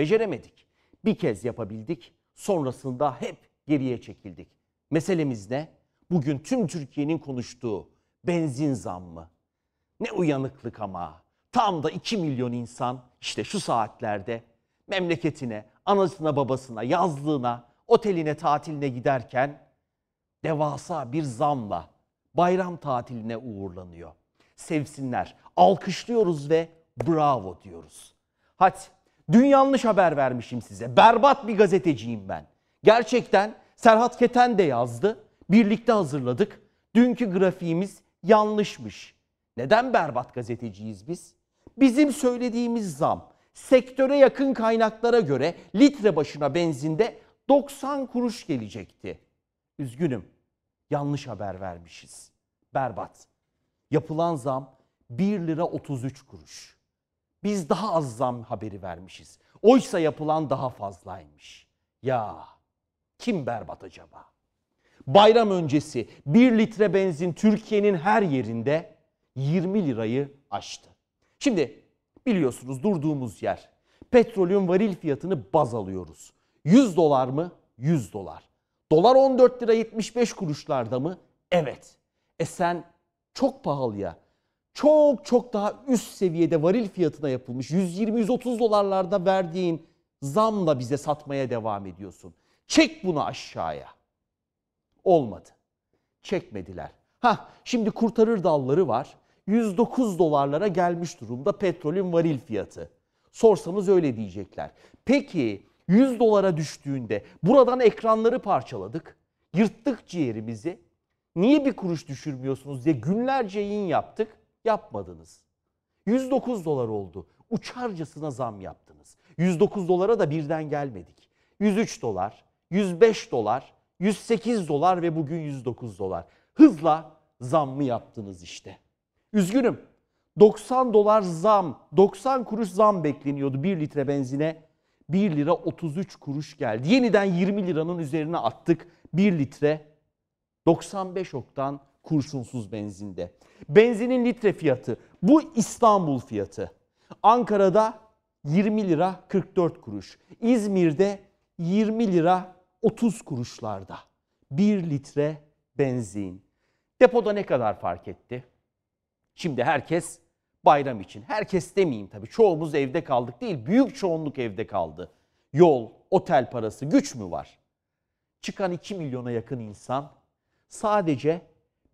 Beceremedik. Bir kez yapabildik. Sonrasında hep geriye çekildik. Meselemiz ne? Bugün tüm Türkiye'nin konuştuğu benzin zammı. Ne uyanıklık ama. Tam da 2 milyon insan işte şu saatlerde memleketine, anasına babasına, yazlığına, oteline, tatiline giderken devasa bir zamla bayram tatiline uğurlanıyor. Sevsinler, alkışlıyoruz ve bravo diyoruz. Hadi Dün yanlış haber vermişim size. Berbat bir gazeteciyim ben. Gerçekten Serhat Keten de yazdı. Birlikte hazırladık. Dünkü grafiğimiz yanlışmış. Neden berbat gazeteciyiz biz? Bizim söylediğimiz zam sektöre yakın kaynaklara göre litre başına benzinde 90 kuruş gelecekti. Üzgünüm. Yanlış haber vermişiz. Berbat. Yapılan zam 1 lira 33 kuruş. Biz daha az zam haberi vermişiz. Oysa yapılan daha fazlaymış. Ya kim berbat acaba? Bayram öncesi 1 litre benzin Türkiye'nin her yerinde 20 lirayı aştı. Şimdi biliyorsunuz durduğumuz yer petrolün varil fiyatını baz alıyoruz. 100 dolar mı? 100 dolar. Dolar 14 lira 75 kuruşlarda mı? Evet. E sen çok pahalıya çok çok daha üst seviyede varil fiyatına yapılmış 120-130 dolarlarda verdiğin zamla bize satmaya devam ediyorsun. Çek bunu aşağıya. Olmadı. Çekmediler. Ha şimdi kurtarır dalları var. 109 dolarlara gelmiş durumda petrolün varil fiyatı. Sorsanız öyle diyecekler. Peki 100 dolara düştüğünde buradan ekranları parçaladık. Yırttık ciğerimizi. Niye bir kuruş düşürmüyorsunuz diye günlerce yayın yaptık yapmadınız. 109 dolar oldu. Uçarcasına zam yaptınız. 109 dolara da birden gelmedik. 103 dolar, 105 dolar, 108 dolar ve bugün 109 dolar. Hızla zammı yaptınız işte. Üzgünüm. 90 dolar zam, 90 kuruş zam bekleniyordu 1 litre benzine. 1 lira 33 kuruş geldi. Yeniden 20 liranın üzerine attık. 1 litre 95 oktan kurşunsuz benzinde. Benzinin litre fiyatı bu İstanbul fiyatı. Ankara'da 20 lira 44 kuruş. İzmir'de 20 lira 30 kuruşlarda. 1 litre benzin. Depoda ne kadar fark etti? Şimdi herkes bayram için. Herkes demeyeyim tabii. Çoğumuz evde kaldık değil. Büyük çoğunluk evde kaldı. Yol, otel parası, güç mü var? Çıkan 2 milyona yakın insan sadece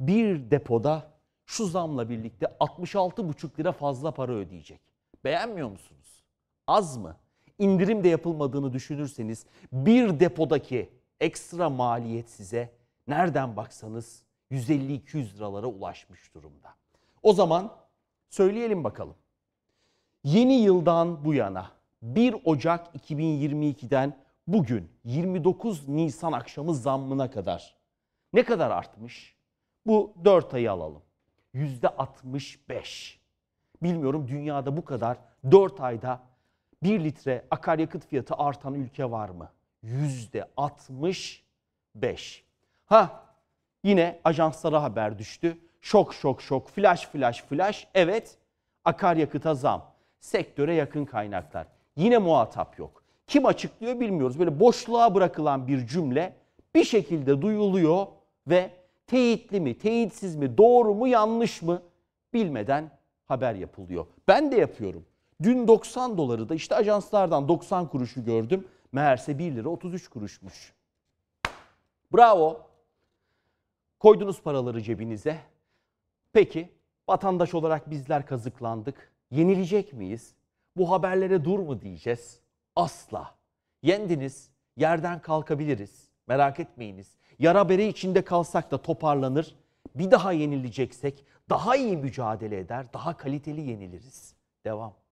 bir depoda şu zamla birlikte 66,5 lira fazla para ödeyecek. Beğenmiyor musunuz? Az mı? İndirim de yapılmadığını düşünürseniz bir depodaki ekstra maliyet size nereden baksanız 150-200 liralara ulaşmış durumda. O zaman söyleyelim bakalım. Yeni yıldan bu yana 1 Ocak 2022'den bugün 29 Nisan akşamı zammına kadar ne kadar artmış? Bu 4 ayı alalım. Yüzde 65. Bilmiyorum dünyada bu kadar 4 ayda 1 litre akaryakıt fiyatı artan ülke var mı? Yüzde 65. Ha yine ajanslara haber düştü. Şok şok şok flash flash flash. Evet akaryakıta zam. Sektöre yakın kaynaklar. Yine muhatap yok. Kim açıklıyor bilmiyoruz. Böyle boşluğa bırakılan bir cümle bir şekilde duyuluyor ve teyitli mi, teyitsiz mi, doğru mu, yanlış mı bilmeden haber yapılıyor. Ben de yapıyorum. Dün 90 doları da işte ajanslardan 90 kuruşu gördüm. Meğerse 1 lira 33 kuruşmuş. Bravo. Koydunuz paraları cebinize. Peki vatandaş olarak bizler kazıklandık. Yenilecek miyiz? Bu haberlere dur mu diyeceğiz? Asla. Yendiniz, yerden kalkabiliriz. Merak etmeyiniz. Yara bere içinde kalsak da toparlanır. Bir daha yenileceksek daha iyi mücadele eder, daha kaliteli yeniliriz. Devam.